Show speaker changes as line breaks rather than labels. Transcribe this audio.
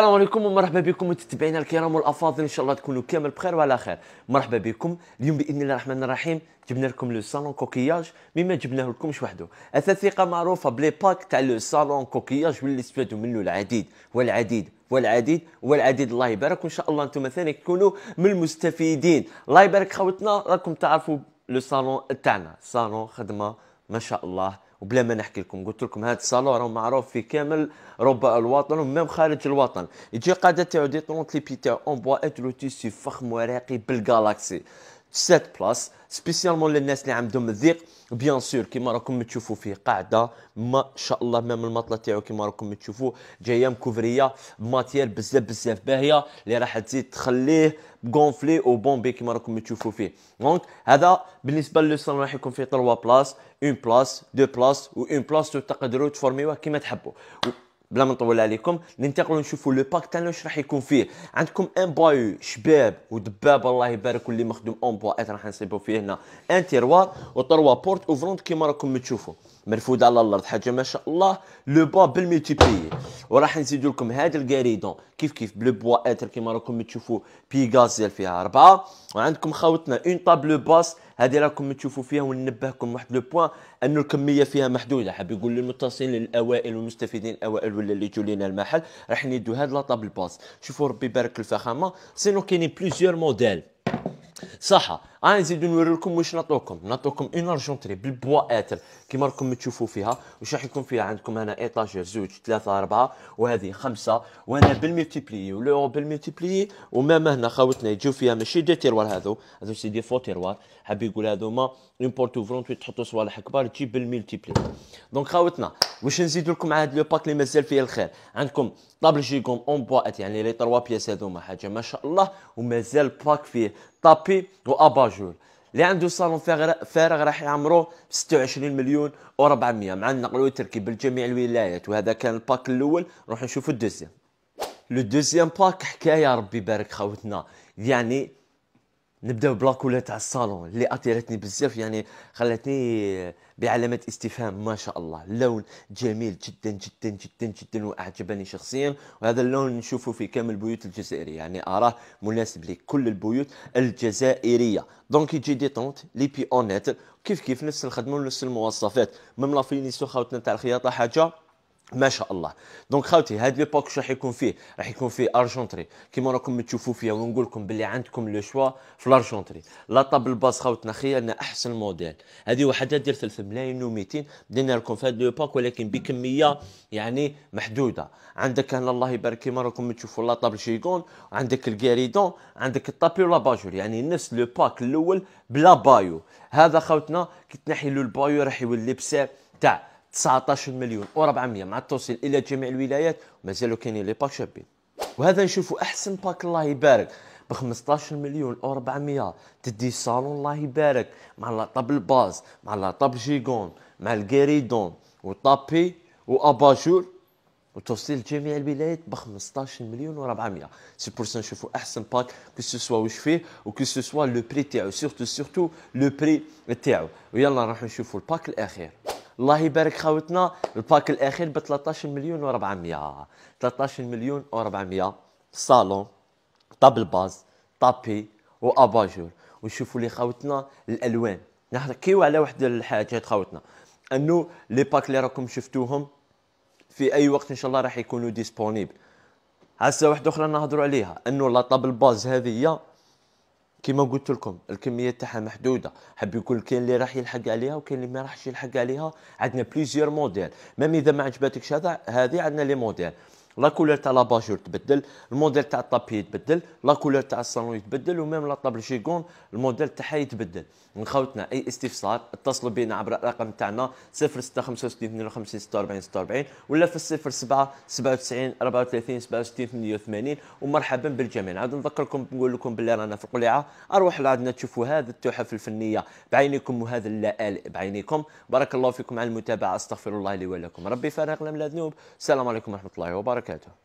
السلام عليكم ومرحبا بكم متابعينا الكرام والافاضل ان شاء الله تكونوا كامل بخير وعلى خير مرحبا بكم اليوم باذن الله الرحمن الرحيم جبنا لكم لو صالون كوكياج مما جبناه لكمش وحده اثاثيقه معروفه بلي باك تاع لو صالون كوكياج واللي استفادوا منه العديد والعديد والعديد والعديد الله يبارك وان شاء الله انتم ثاني تكونوا من المستفيدين الله يبارك خوتنا راكم تعرفوا لو صالون تاعنا صالون خدمه ما شاء الله وبلا ما نحكي لكم قلت لكم هذا الصالون راه معروف في كامل ربع الوطن ومام خارج الوطن يجي قاده تاعو دي طونت لي بيتا اون بوا اتلوتي سي فخم وراقي بالكالاكسي 7 بلاص سبيسيالمون للناس اللي عندهم الضيق بيان سور كيما راكم تشوفوا فيه قاعده ما شاء الله مام المطله تاعو كيما راكم تشوفوا جايه مكوفريه ماتير بزاف بزاف باهيه اللي راح تزيد تخليه غونفلي او بومبي كيما راكم تشوفوا فيه دونك هذا بالنسبه للصالون راح يكون فيه 3 بلاص اون بلاص دو بلاص و اون بلاص تقدروا تفورميوها كيما تحبوا بلا ما نطول عليكم ننتقلوا نشوفوا لو باك تاعنا واش راح يكون فيه عندكم ان بايو شباب ودباب الله يبارك واللي مخدوم اون ات راح نصيبوا فيه هنا ان تيروار وطروا بورت اوفرونت كيما راكم تشوفوا مرفود على الارض حاجه ما شاء الله لو با بالميتيبلي وراح نزيد لكم هذا الكاريدون كيف كيف بلو بوا اتر كيما راكم تشوفوا بيغازيل فيها اربعه وعندكم خاوتنا اون طابلو باس هذه راكم تشوفوا فيها وننبهكم واحد لو بوان أن الكمية فيها محدودة حاب يقول للمتصلين للأوائل والمستفيدين الأوائل ولا اللي جو لينا المحل راح ندو هاد لا طابل باس شوفوا ربي يبارك الفخامة سينو كاينين بليزيور موديل صح انا نزيد نوري لكم واش نعطوكم نعطوكم اون ارجونتري بالبوا اتر كيما راكم تشوفوا فيها واش راح يكون فيها عندكم هنا ايطاجير زوج ثلاثه اربعه وهذه خمسه وهنا بالميتيبلي ولو بالميتيبلي ومام هنا خاوتنا يجيو فيها ماشي دي تيروار هذو هذو سي دي فو تيروار حاب يقول هذوما اون بورت اوفرونت تحطوا صوالح كبار تجيب بالميتيبلي دونك خاوتنا واش نزيد لكم عاد لو باك اللي مازال فيه الخير عندكم طابل جيكون اون بواط يعني لي تروا بياس هذوما حاجه ما شاء الله ومازال باك فيه طابي واباجور اللي عنده صالون فارغ راح يعمرو ب 26 مليون و400 مع النقل والتركيب بالجميع الولايات وهذا كان الباك الاول نروح نشوفوا الدوزيام لو دوزيام باك حكايه ربي يبارك خوتنا يعني نبداو بلاكولا تاع الصالون اللي اثرتني بزاف يعني خلتني بعلامه استفهام ما شاء الله اللون جميل جدا جدا جدا جدا واعجبني شخصيا وهذا اللون نشوفه في كامل البيوت الجزائريه يعني اراه مناسب لكل البيوت الجزائريه دونك يجي ديتونت لي بي اونيت كيف كيف نفس الخدمه ونفس المواصفات ميم لا فينيسيون خاوتنا تاع الخياطه حاجه ما شاء الله دونك خاوتي هاد لو باك راح يكون فيه راح يكون فيه ارجونتري كيما راكم تشوفوا فيها ونقول لكم باللي عندكم لو شوا في الارجونتري لا طابل باس خاوتنا خيرنا احسن موديل هذه وحده دير 3 ملايين و200 درنا لكم في هاد لو باك ولكن بكميه يعني محدوده عندك هنا الله يبارك كيما راكم تشوفوا لا طابل شيغون عندك الكاريدون عندك الطابي ولا باجور يعني نفس لو باك الاول بلا بايو هذا خاوتنا كي تنحي له البايو راح يولي بسعر تاع 19 مليون و400 مع التوصيل الى جميع الولايات مازالوا كاينين لي باك شابين وهذا نشوفوا احسن باك الله يبارك ب 15 مليون و 400 تدي صالون الله يبارك مع لاطاب الباز مع لاطاب جيغون مع الكاريدون وطابي واباجور وتوصيل جميع الولايات ب 15 مليون و400 سي بور سان نشوفوا احسن باك كو سو سوا واش فيه وكو سو سوا لو بري تاعو سورتو سورتو لو بري تاعو ويلا نروح نشوفوا الباك الاخير الله يبارك خاوتنا الباك الاخير ب 13 مليون و400 13 مليون و400 صالون طابل باز طابي واباجور ونشوفوا لي خاوتنا الالوان نحكيو على واحد الحاجات خاوتنا انه لي باك اللي راكم شفتوهم في اي وقت ان شاء الله راح يكونوا ديسبونيبل هسه واحده اخرى نهضروا عليها انه لا طابل باز هذه كما قلت لكم الكميه تاعها محدوده حب يقول كاين اللي راح يلحق عليها وكاين اللي ما راحش يلحق عليها عندنا بليزيور موديل ميم اذا ما عجبتكش هذا هذه عندنا لي موديل لا كولور تاع لاباجور تبدل الموديل تاع الطابي يتبدل لا كولور تاع الصالون يتبدل وميم لا طابل شيكون الموديل تاعها يتبدل خوتنا اي استفسار اتصلوا بنا عبر الرقم تاعنا 0665 52 46 46 ولا في 07 97 34 67 88 ومرحبا بالجميع عاد نذكركم نقول لكم باللي رانا في القليعه اروح لعندنا تشوفوا هذه التحف الفنيه بعينكم وهذا اللآل بعينكم بارك الله فيكم على المتابعه استغفر الله لي ولكم ربي فارغ لم من الذنوب السلام عليكم ورحمه الله وبركاته que